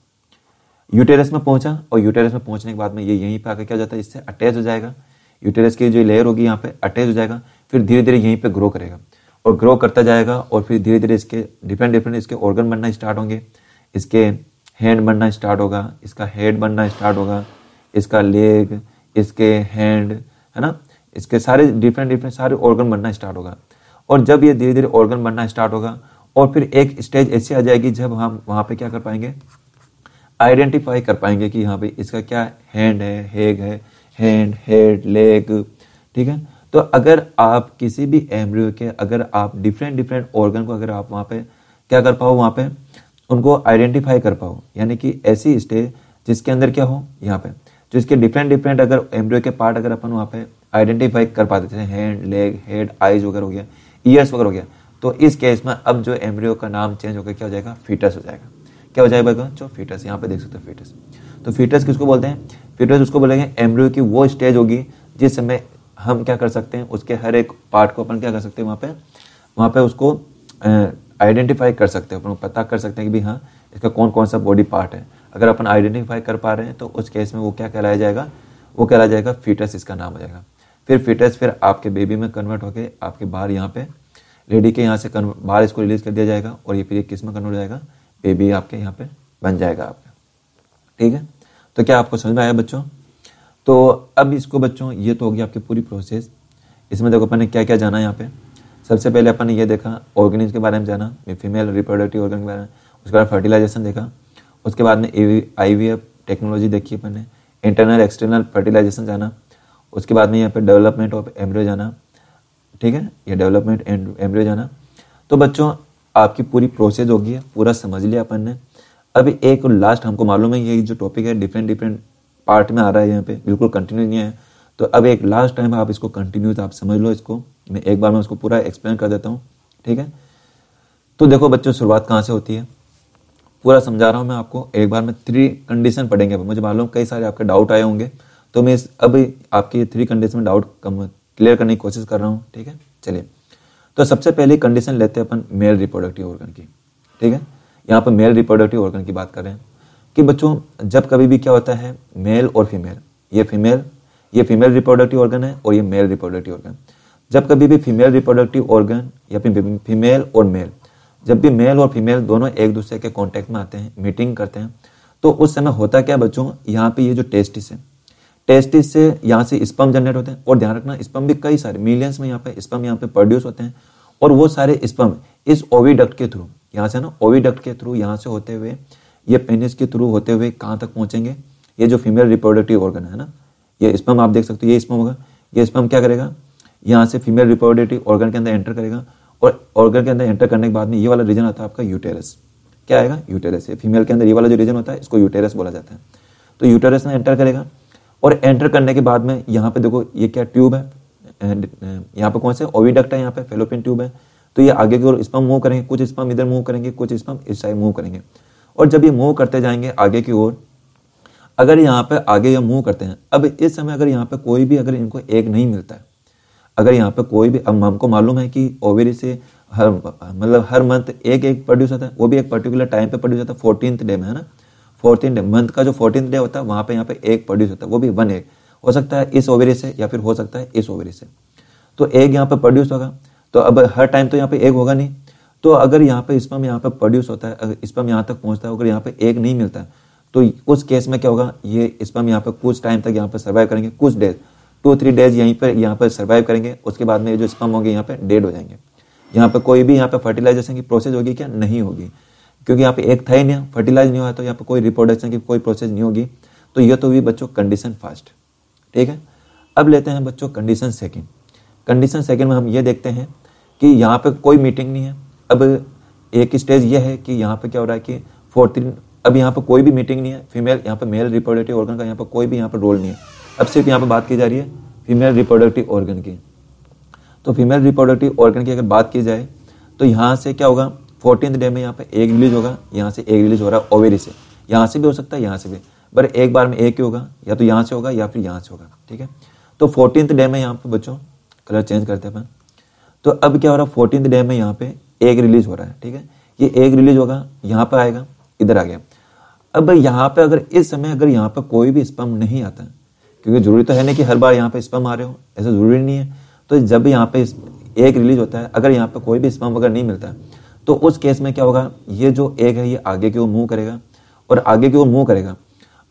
यूटेरस में पहुंचा और यूटेरस में पहुंचने के बाद में ये यहीं पे आकर क्या जाता है इससे अटैच हो जाएगा यूटेरस की जो लेयर होगी यहाँ पे अटैच हो जाएगा फिर धीरे धीरे यहीं पे ग्रो करेगा और ग्रो करता जाएगा और फिर धीरे धीरे इसके डिफरेंट डिफरेंट इसके ऑर्गन बनना स्टार्ट होंगे इसके हैंड बनना स्टार्ट होगा इसका हेड बनना स्टार्ट होगा इसका लेग इसके हैंड है ना इसके सारे डिफरेंट डिफरेंट सारे ऑर्गन बनना स्टार्ट होगा और जब ये धीरे धीरे ऑर्गन बनना स्टार्ट होगा और फिर एक स्टेज ऐसी आ जाएगी जब हम वहाँ पे क्या कर पाएंगे आइडेंटिफाई कर पाएंगे कि हाँ भाई इसका क्या हैंड है हेग है हैंड हेड लेग ठीक है तो अगर आप किसी भी एम्ब्रियो के अगर आप डिफरेंट डिफरेंट ऑर्गन को अगर आप वहाँ पे क्या कर पाओ वहाँ पे उनको आइडेंटिफाई कर पाओ यानी कि ऐसी स्टेज जिसके अंदर क्या हो यहाँ पे जो इसके डिफरेंट डिफरेंट अगर एम्ब्रियो के पार्ट अगर अपन वहाँ पे आइडेंटिफाई कर पाते थे हैंड लेग हेड आइज वगैरह हो गया ईयर्स वगैरह हो गया तो इस केस में अब जो एम्ब्रियो का नाम चेंज होकर क्या हो जाएगा फिटस हो जाएगा क्या हो जाएगा बच्चों फीटस यहाँ पे देख सकते हो फीटस तो फीटस किसको बोलते हैं फीटस उसको बोलेंगे एम्ब्रियो की वो स्टेज होगी जिस समय हम क्या कर सकते हैं उसके हर एक पार्ट को अपन क्या कर सकते हैं वहाँ पे वहाँ पे उसको आइडेंटिफाई कर सकते हैं अपन पता कर सकते हैं कि भाई हाँ इसका कौन कौन सा बॉडी पार्ट है अगर अपन आइडेंटिफाई कर पा रहे हैं तो उस केस में वो क्या कहलाया जाएगा वो कहलाया जाएगा फीटस इसका नाम हो जाएगा फिर फीटस फिर आपके बेबी में कन्वर्ट होकर आपके बाहर यहाँ पे लेडी के यहाँ से कन्वर्ट बाहर इसको रिलीज कर दिया जाएगा और ये फिर ये किस में कन्वर्ट हो जाएगा ए बी आपके यहाँ पे बन जाएगा आपका ठीक है तो क्या आपको समझ में आया बच्चों तो अब इसको बच्चों ये तो होगी आपकी पूरी प्रोसेस इसमें देखो अपन ने क्या क्या जाना यहाँ पे सबसे पहले अपन ने ये देखा ऑर्गेनिज के बारे में जाना फीमेल रिप्रोडक्टिव ऑर्गेन के बारे में उसके बाद फर्टिलाइजेशन देखा उसके बाद में आई टेक्नोलॉजी देखी अपन ने इंटरनल एक्सटर्नल फर्टिलाइजेशन जाना उसके बाद में यहाँ पे डेवलपमेंट ऑफ एम्ब्रियो जाना ठीक है ये डेवलपमेंट एम्ब्रियो जाना तो बच्चों आपकी पूरी प्रोसेस होगी पूरा समझ लिया अपन ने अब एक लास्ट हमको मालूम है ये जो टॉपिक है डिफरेंट डिफरेंट पार्ट में आ रहा है यहाँ पे बिल्कुल कंटिन्यू नहीं है तो अब एक लास्ट टाइम आप इसको कंटिन्यू आप समझ लो इसको मैं एक बार मैं उसको पूरा एक्सप्लेन कर देता हूँ ठीक है तो देखो बच्चों शुरुआत कहाँ से होती है पूरा समझा रहा हूँ मैं आपको एक बार में थ्री कंडीशन पढ़ेंगे मुझे मालूम कई सारे आपके डाउट आए होंगे तो मैं अब आपकी थ्री कंडीशन में डाउट क्लियर करने की कोशिश कर रहा हूँ ठीक है चलिए तो सबसे पहले कंडीशन लेते हैं अपन मेल रिप्रोडक्टिव ऑर्गन की ठीक है यहाँ पर मेल रिप्रोडक्टिव ऑर्गन की बात कर रहे हैं कि बच्चों जब कभी भी क्या होता है मेल और फीमेल ये फीमेल ये फीमेल रिप्रोडक्टिव ऑर्गन है और ये मेल रिप्रोडक्टिव ऑर्गन जब कभी भी फीमेल रिप्रोडक्टिव ऑर्गन या फिर फीमेल और मेल जब भी मेल और फीमेल दोनों एक दूसरे के कॉन्टेक्ट में आते हैं मीटिंग करते हैं तो उस समय होता क्या बच्चों यहाँ पे ये जो टेस्टिस है टेस्टिस से यहाँ से स्पम जनरेट होते हैं और ध्यान रखना स्पम भी कई सारे मिलियंस में यहाँ पे स्पम यहाँ पे प्रोड्यूस होते हैं और वो सारे स्पम इस ओविडक्ट के थ्रू यहाँ से ना ओविडक्ट के थ्रू यहाँ से होते हुए ये पेनिस के थ्रू होते हुए कहाँ तक पहुँचेंगे ये जो फीमेल रिप्रोडक्टिव ऑर्गन है ना ये स्पम आप देख सकते हो ये स्पम होगा ये स्पम क्या करेगा यहाँ से फीमेल रिप्रोडक्टिव ऑर्गन के अंदर एंटर करेगा और ऑर्गन के अंदर एंटर करने के बाद में ये वाला रीजन आता है आपका यूटेरस क्या आएगा यूटेरस है फीमेल के अंदर ये वाला जो रीजन होता है इसको यूटेरस बोला जाता है तो यूटेरस में एंटर करेगा और एंटर करने के बाद में यहाँ पे देखो ये क्या ट्यूब है uh, यहाँ पे कौन से ओविडक्ट है यहाँ पे फेलोपिन ट्यूब है तो ये आगे की ओर स्पम मूव करेंगे कुछ स्पम इधर मूव करेंगे कुछ स्पम इस साइड मूव करेंगे और जब ये मूव करते जाएंगे आगे की ओर अगर यहाँ पे आगे ये मूव करते हैं अब इस समय अगर यहाँ पे कोई भी अगर इनको एक नहीं मिलता है अगर यहाँ पे कोई भी अब हमको मालूम है कि ओवेरी से हर मतलब हर मंथ एक एक प्रोड्यूस होता है वो भी एक पर्टिकुलर टाइम पे प्रोड्यूस होता है फोर्टीन डे में है ना फोर्टीन डे मंथ का जो फोर्टीन डे होता है वहाँ पे यहाँ पे एक प्रोड्यूस होता है वो भी वन एग हो सकता है इस ओवरी से या फिर हो सकता है इस ओवरी से तो एग यहाँ पे प्रोड्यूस होगा तो अब हर टाइम तो यहाँ पे एग होगा नहीं तो अगर यहाँ पे स्पम यहाँ पे प्रोड्यूस होता है अगर स्पम यहाँ तक पहुँचता है अगर यहाँ पे एग नहीं मिलता है तो उस केस में क्या होगा ये स्पम यहाँ पे कुछ टाइम तक यहाँ पे सर्वाइव करेंगे कुछ डेज टू थ्री डेज यहीं पर यहाँ पर सर्वाइव करेंगे उसके बाद में जो स्पम होंगे यहाँ पे डेड हो जाएंगे यहाँ पे कोई भी यहाँ पे फर्टिलाइजेशन की प्रोसेस होगी क्या नहीं होगी क्योंकि यहाँ पे एक था ही नहीं फर्टिलाइज नहीं हुआ तो यहाँ पे कोई रिप्रोडक्शन की कोई प्रोसेस नहीं होगी तो यह तो हुई बच्चों कंडीशन फर्स्ट ठीक है अब लेते हैं बच्चों कंडीशन सेकेंड कंडीशन सेकेंड में हम ये देखते हैं कि यहाँ पे कोई मीटिंग नहीं है अब एक स्टेज यह है कि यहाँ पे क्या हो रहा है कि फोर्थ अब यहाँ पे कोई भी मीटिंग नहीं है फीमेल यहाँ पे मेल रिप्रोडक्टिव ऑर्गन का यहाँ पे कोई भी यहाँ पे रोल नहीं है अब सिर्फ यहाँ पे बात की जा रही है फीमेल रिप्रोडक्टिव ऑर्गन की तो फीमेल रिप्रोडक्टिव ऑर्गन की अगर बात की जाए तो यहाँ से क्या होगा फोर्टीन डे में यहाँ पे एक रिलीज होगा यहाँ से एक रिलीज हो रहा है ओवेरी से यहाँ से भी हो सकता है यहाँ से भी पर एक बार में एक ही होगा या तो यहाँ से होगा या फिर यहाँ से होगा ठीक है तो फोर्टीन डे में यहाँ पे बच्चों कलर चेंज करते हैं तो अब क्या हो रहा है फोर्टीन डे में यहाँ पे एक रिलीज हो रहा है ठीक है ये एक रिलीज होगा यहाँ पर आएगा इधर आ गया अब यहाँ पे अगर इस समय अगर यहाँ पर कोई भी स्पम नहीं आता क्योंकि जरूरी तो है नहीं कि हर बार यहाँ पे स्पम आ रहे हो ऐसा जरूरी नहीं है तो जब यहाँ पे एक रिलीज होता है अगर यहाँ पे कोई भी स्पम अगर नहीं मिलता है तो उस केस में क्या होगा ये जो एग है ये आगे की ओर मूव करेगा और आगे की ओर मूव करेगा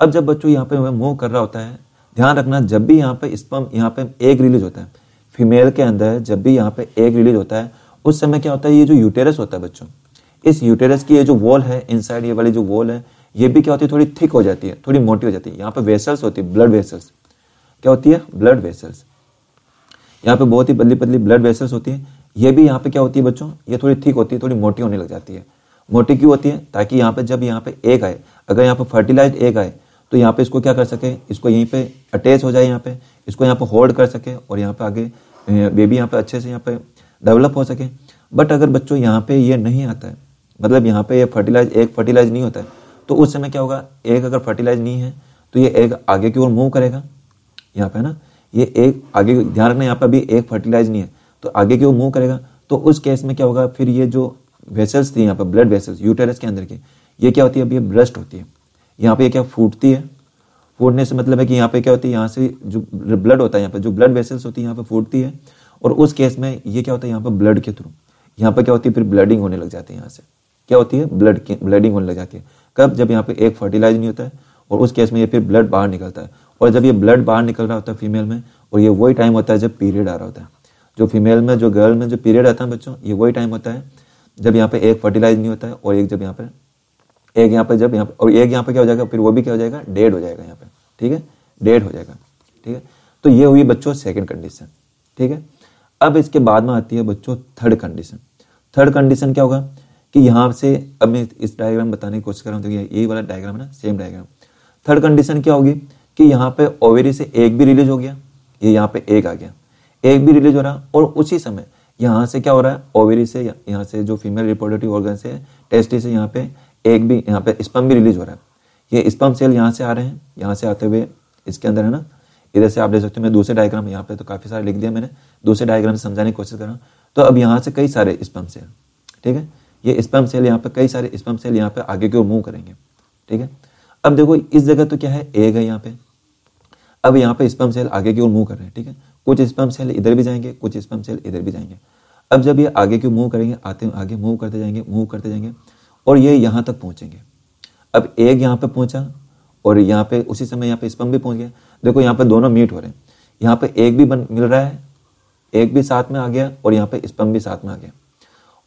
अब जब बच्चों यहाँ पे मूव कर रहा होता है ध्यान रखना जब भी यहाँ पे स्पम यहाँ पे एग रिलीज होता है फीमेल के अंदर जब भी यहाँ पे एग रिलीज होता है उस समय क्या होता है ये जो यूटेरस होता है बच्चों इस यूटेरस की ये जो वॉल है इनसाइड ये वाली जो वॉल है ये भी क्या होती है थोड़ी थिक हो जाती है थोड़ी मोटी हो जाती है यहाँ पे वेसल्स होती है ब्लड वेसल्स क्या होती है ब्लड वेसल्स यहाँ पे बहुत ही पतली पतली ब्लड वेसल्स होती है ये भी यहाँ पे क्या होती है बच्चों ये थोड़ी ठीक होती है थोड़ी मोटी होने लग जाती है मोटी क्यों होती है ताकि यहाँ पे जब यहाँ पे एक आए अगर यहाँ पे फर्टिलाइज एक आए तो यहाँ पे इसको क्या कर सके इसको यहीं पे अटैच हो जाए यहाँ पे इसको यहाँ पे होल्ड कर सके और यहाँ पे आगे बेबी यहाँ पे अच्छे से यहाँ पे डेवलप हो सके बट अगर बच्चों यहाँ पे ये नहीं आता है मतलब यहाँ पे ये फर्टिलाइज एक फर्टिलाइज नहीं होता है तो उस समय क्या होगा एक अगर फर्टिलाइज नहीं है तो ये एक आगे की ओर मूव करेगा यहाँ पे ना ये एक आगे ध्यान रखना यहाँ पे अभी एक फर्टिलाइज नहीं है तो आगे की मूव करेगा तो उस केस में क्या होगा फिर ये जो वेसल्स थी यहाँ पर ब्लड वेसल्स यूटेरस के अंदर के ये क्या होती है अब ये ब्रस्ट होती है यहाँ पे ये क्या फूटती है फूटने से मतलब है कि यहाँ पे क्या होती है यहाँ से जो ब्लड होता है यहाँ पर जो ब्लड वेसल्स होती है यहाँ पे फूटती है और उस केस में ये क्या होता है यहाँ पर ब्लड के थ्रू यहाँ पर क्या होती है फिर ब्लडिंग होने लग जाती है यहाँ से क्या होती है ब्लड ब्लडिंग होने लग जाती है कब जब यहाँ पे एक फर्टिलाइज नहीं होता है और उस केस में ये फिर ब्लड बाहर निकलता है और जब ये ब्लड बाहर निकल रहा होता है फीमेल में और ये वही टाइम होता है जब पीरियड आ रहा होता है जो फीमेल में जो गर्ल में जो पीरियड आता है बच्चों ये वही टाइम होता है जब यहाँ पे एक फर्टिलाइज नहीं होता है और एक जब यहाँ पे एक यहाँ पे जब यहाँ पर और एक यहाँ पे क्या हो जाएगा फिर वो भी क्या हो जाएगा डेड हो जाएगा यहाँ पे ठीक है डेड हो जाएगा ठीक है तो ये हुई बच्चों सेकेंड कंडीशन ठीक है अब इसके बाद में आती है बच्चों थर्ड कंडीशन थर्ड कंडीशन क्या होगा कि यहाँ से अब मैं इस डायग्राम बताने की कोशिश कर रहा हूँ तो यही वाला डायग्राम है ना सेम डायग्राम थर्ड कंडीशन क्या होगी कि यहाँ पे ओवेरी से एक भी रिलीज हो गया ये यहाँ पे एक आ गया एक भी रिलीज हो रहा है और उसी समय यहाँ से क्या हो रहा है ओवरी से यहाँ से जो फीमेल रिपोर्टेटिव ऑर्गन से टेस्टी से यहाँ पे एक भी यहाँ पे स्पम भी रिलीज हो रहा है ये स्पम सेल यहाँ से आ रहे हैं यहाँ से आते हुए इसके अंदर है ना इधर से आप देख सकते हो मैं दूसरे डायग्राम यहाँ पे तो काफ़ी सारे लिख दिया मैंने दूसरे डायग्राम से समझाने की कोशिश कर रहा हूँ तो अब यहाँ से कई सारे स्पम सेल ठीक है ये स्पम सेल यहाँ पे कई सारे स्पम सेल यहाँ पे आगे की ओर मूव करेंगे ठीक है अब देखो इस जगह तो क्या है एग है यहाँ पे अब यहाँ पे स्पम सेल आगे की ओर मूव कर रहे हैं ठीक है कुछ स्पम सेल इधर भी जाएंगे कुछ स्पम सेल इधर भी जाएंगे अब जब ये आगे क्यों मूव करेंगे आते आगे मूव करते जाएंगे मूव करते जाएंगे और ये यहाँ तक पहुँचेंगे अब एक यहाँ पर पहुँचा और यहाँ पे उसी समय यहाँ पे स्पम भी पहुँच गया देखो यहाँ पे दोनों मीट हो रहे हैं यहाँ पे एक भी बन मिल रहा है एक भी साथ में आ गया और यहाँ पे स्पम भी साथ में आ गया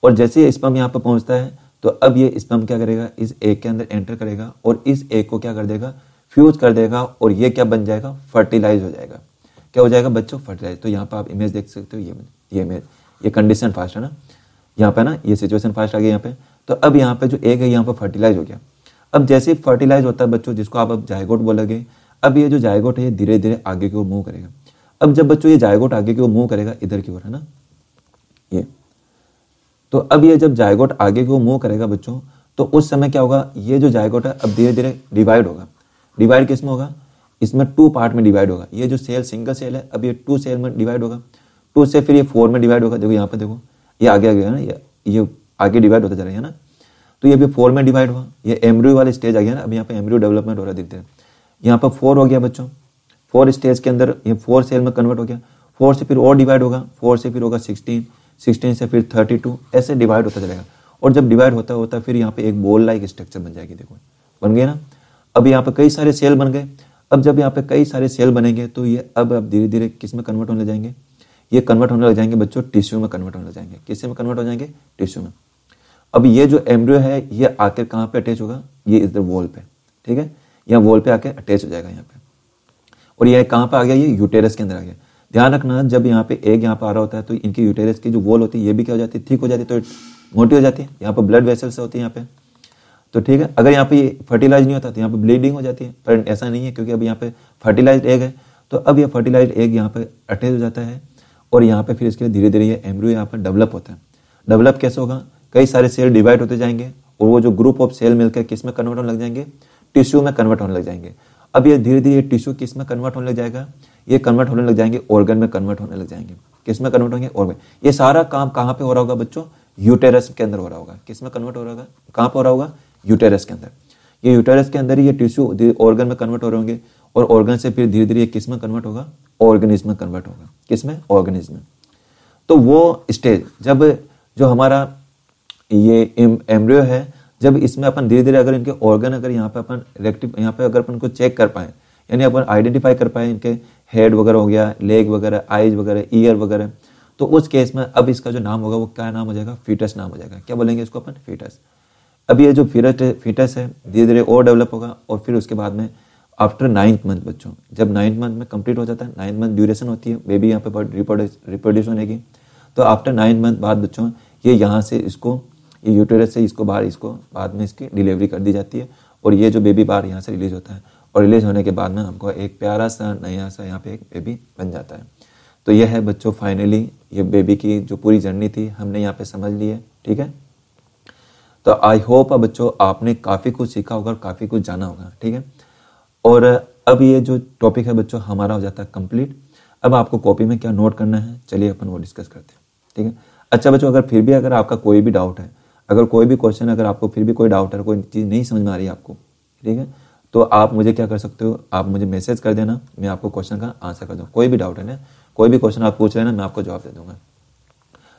और जैसे ही स्पम यहाँ पे पहुँचता है तो अब ये स्पम क्या करेगा इस एक के अंदर एंटर करेगा और इस एक को क्या कर देगा फ्यूज कर देगा और ये क्या बन जाएगा फर्टिलाइज हो जाएगा क्या हो जाएगा बच्चों जाए तो यहाँ पर आप इमेज देख सकते हो ये ये इमेज ये कंडीशन फास्ट है ना यहाँ पे ना ये सिचुएशन फास्ट आ गया यहाँ पे तो अब यहाँ पे जो एग है यहाँ पर फर्टिलाइज हो गया अब जैसे ही फर्टिलाइज होता है बच्चों जिसको आप अब जायगोट बोलोगे अब ये जो जायगोट है ये धीरे धीरे आगे की ओर मूव करेगा अब जब बच्चों ये जायगोट आगे की ओर मूव करेगा इधर की ओर है ना ये तो अब ये जब जायगोट आगे की ओर मूव करेगा बच्चों तो उस समय क्या होगा ये जो जायगोट है अब धीरे धीरे डिवाइड होगा डिवाइड किस में होगा इसमें टू पार्ट में डिवाइड होगा ये जो सेल सिंगल सेल है अब ये टू सेल में डिवाइड होगा टू से फिर ये फोर में डिवाइड होगा देखो यहाँ पे देखो ये आगे आगे है ना ये ये आगे डिवाइड होता जा रहा है ना तो ये अभी फोर में डिवाइड हुआ ये एमरू वाला स्टेज आ गया ना अब यहाँ पे एमरू डेवलपमेंट हो रहा है धीरे धीरे यहाँ पर फोर हो गया बच्चों फोर स्टेज के अंदर ये फोर सेल में कन्वर्ट हो गया फोर से फिर और डिवाइड होगा फोर से फिर होगा सिक्सटीन सिक्सटीन से फिर थर्टी टू ऐसे डिवाइड होता जाएगा और जब डिवाइड होता होता फिर यहाँ पे एक बोल लाइक स्ट्रक्चर बन जाएगी देखो बन गया ना अब यहाँ पे कई सारे सेल बन गए अब जब यहाँ पे कई सारे सेल बनेंगे तो ये अब अब धीरे धीरे किस में कन्वर्ट होने लग जाएंगे ये कन्वर्ट होने लग जाएंगे बच्चों टिश्यू में कन्वर्ट होने लग जाएंगे किस में कन्वर्ट हो जाएंगे टिश्यू में अब ये जो एम्ब्रियो है ये आकर कहाँ पे अटैच होगा ये इधर वॉल पे ठीक है यहाँ वॉल पे आके अटैच हो जाएगा यहाँ पे और ये कहाँ पे आ गया ये यूटेरस के अंदर आ गया ध्यान रखना जब यहाँ पे एग यहाँ पे आ रहा होता है तो इनकी यूटेरस की जो वॉल होती है ये भी क्या हो जाती है ठीक हो जाती है तो मोटी हो जाती है यहाँ पर ब्लड वेसल्स होती है यहाँ पे तो ठीक है अगर यहाँ पे फर्टिलाइज नहीं होता तो यहाँ पे ब्लीडिंग हो जाती है पर ऐसा नहीं है क्योंकि अब यहाँ पे फर्टिलाइज एग है तो अब यह फर्टिलाइज एग यहाँ पे अटैच हो जाता है और यहाँ पे फिर इसके धीरे धीरे ये एम्ब्रियो यहाँ पर डेवलप होता है डेवलप कैसे होगा कई सारे सेल डिवाइड होते जाएंगे और वो जो ग्रुप ऑफ सेल मिलकर किस में कन्वर्ट होने लग जाएंगे टिश्यू में कन्वर्ट होने लग जाएंगे अब ये धीरे धीरे टिश्यू किस में कन्वर्ट होने लग जाएगा ये कन्वर्ट होने लग जाएंगे ऑर्गन में कन्वर्ट होने लग जाएंगे किस में कन्वर्ट होंगे ऑर्गन ये सारा काम कहाँ पे हो रहा होगा बच्चों यूटेरस के अंदर हो रहा होगा किस में कन्वर्ट हो रहा होगा कहाँ पर हो रहा होगा यूटेरस के अंदर ये यूटेरस के अंदर ही ये टिश्यू ऑर्गन में कन्वर्ट हो रहे होंगे और ऑर्गन से फिर धीरे धीरे ये किस में कन्वर्ट होगा ऑर्गेनिज्म में कन्वर्ट होगा किस में ऑर्गेनिज्म में तो वो स्टेज जब जो हमारा ये एम्ब्रियो है जब इसमें अपन धीरे धीरे अगर इनके ऑर्गन अगर यहाँ पे अपन रेक्टिव यहाँ पे अगर अपन को चेक कर पाए यानी अपन आइडेंटिफाई कर पाए इनके हेड वगैरह हो गया लेग वगैरह आइज वगैरह ईयर वगैरह तो उस केस में अब इसका जो नाम होगा वो क्या नाम हो जाएगा फीटस नाम हो जाएगा क्या बोलेंगे इसको अपन फीटस अब ये जो फिरट है फिटस है धीरे धीरे और डेवलप होगा और फिर उसके बाद में आफ्टर नाइन्थ मंथ बच्चों जब नाइन्थ मंथ में कंप्लीट हो जाता है नाइन्थ मंथ ड्यूरेशन होती है बेबी यहाँ पे रिप्रोड्यूस रिप्रोड्यूस होने की तो आफ्टर नाइन मंथ बाद बच्चों ये यहाँ से इसको ये यूटेरस से इसको बाहर इसको बाद में इसकी डिलीवरी कर दी जाती है और ये जो बेबी बाहर यहाँ से रिलीज होता है और रिलीज होने के बाद में हमको एक प्यारा सा नया सा यहाँ पे एक बेबी बन जाता है तो यह है बच्चों फाइनली ये बेबी की जो पूरी जर्नी थी हमने यहाँ पे समझ ली है ठीक है तो आई होप बच्चों आपने काफ़ी कुछ सीखा होगा और काफ़ी कुछ जाना होगा ठीक है और अब ये जो टॉपिक है बच्चों हमारा हो जाता है कंप्लीट अब आपको कॉपी में क्या नोट करना है चलिए अपन वो डिस्कस करते हैं ठीक है अच्छा बच्चों अगर फिर भी अगर आपका कोई भी डाउट है अगर कोई भी क्वेश्चन अगर आपको फिर भी कोई डाउट है कोई चीज़ नहीं समझ में आ रही आपको ठीक है तो आप मुझे क्या कर सकते हो आप मुझे मैसेज कर देना मैं आपको क्वेश्चन का आंसर कर दूँ कोई भी डाउट है ना कोई भी क्वेश्चन आप पूछ रहे हैं ना मैं आपको जवाब दे दूंगा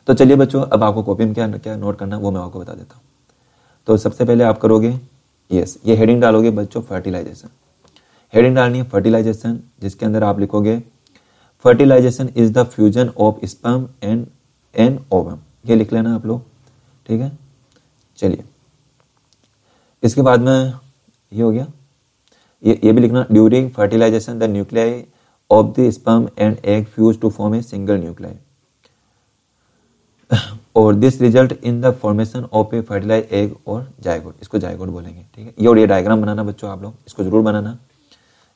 तो चलिए बच्चों अब आपको कॉपी में क्या क्या नोट करना वो मैं आपको बता देता हूँ तो सबसे पहले आप करोगे यस ये हेडिंग डालोगे बच्चों फर्टिलाइजेशन हेडिंग डालनी है फर्टिलाइजेशन जिसके अंदर आप लिखोगे fertilization is the fusion of sperm and an ovum ये लिख लेना आप लोग ठीक है चलिए इसके बाद में ये हो गया ये ये भी लिखना during fertilization the nuclei of the sperm and egg fuse to form a single nuclei और this result in the formation of a fertilize egg और जायगोट इसको जायगोट बोलेंगे ठीक है ये और ये डायग्राम बनाना बच्चों आप लोग इसको जरूर बनाना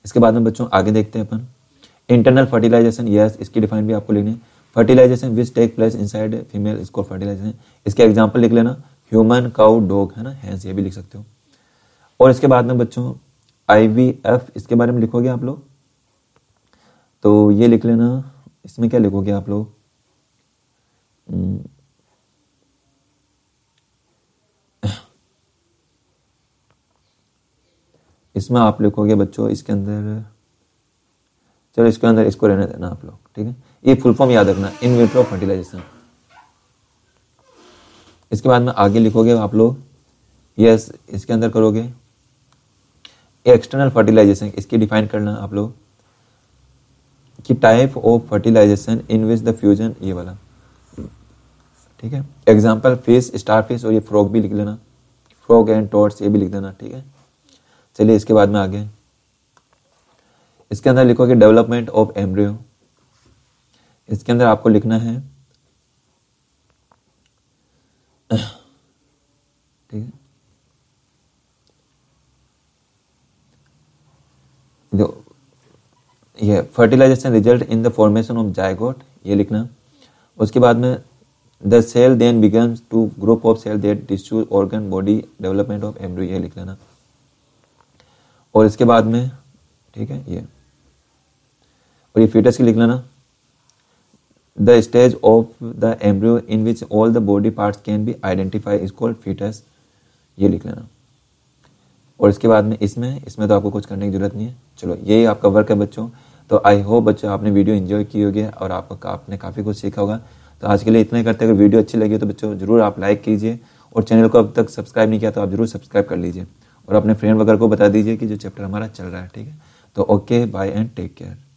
इसके बाद में बच्चों आगे देखते हैं अपन इंटरनल फर्टिलाइजेशन यस इसकी डिफाइन भी आपको लेनी है fertilization which take place inside female इसको फर्टिलाइजेशन इसके एग्जाम्पल लिख लेना ह्यूमन काउ डॉग है ना हैंस ये भी लिख सकते हो और इसके बाद में बच्चों आई इसके बारे में लिखोगे आप लोग तो ये लिख लेना इसमें क्या लिखोगे आप लोग hmm, इसमें आप लिखोगे बच्चों इसके अंदर चलो इसके अंदर इसको रहने देना आप लोग ठीक है ये फुल फॉर्म याद रखना इन विट्रो फर्टिलाइजेशन इसके बाद में आगे लिखोगे आप लोग यस इसके अंदर करोगे एक्सटर्नल फर्टिलाइजेशन इसकी डिफाइन करना आप लोग कि type of fertilization in which the fusion ये वाला ठीक है एग्जाम्पल फिश स्टार फिश और ये फ्रॉक भी लिख लेना फ्रॉक एंड टॉर्च ये भी लिख देना ठीक है चलिए इसके बाद में आगे इसके अंदर लिखोगे डेवलपमेंट ऑफ एम्ब्रियो इसके अंदर आपको लिखना है ठीक है जो ये fertilization result in the formation of zygote ये लिखना उसके बाद में the cell then begins to group of cell that tissue organ body development of embryo ये लिख लेना और इसके बाद में ठीक है ये और ये फीटस की लिख लेना the stage of the embryo in which all the body parts can be identify is called foetus ये लिख लेना और इसके बाद में इसमें इसमें तो आपको कुछ करने की ज़रूरत नहीं है चलो यही आपका वर्क है बच्चों तो आई होप बच्चों आपने वीडियो इन्जॉय की होगी और आपको आपने काफ़ी कुछ सीखा होगा तो आज के लिए इतना ही करते अगर वीडियो अच्छी लगी तो बच्चों ज़रूर आप लाइक कीजिए और चैनल को अब तक सब्सक्राइब नहीं किया तो आप जरूर सब्सक्राइब कर लीजिए और अपने फ्रेंड वगैरह को बता दीजिए कि जो चैप्टर हमारा चल रहा है ठीक है तो okay bye and take care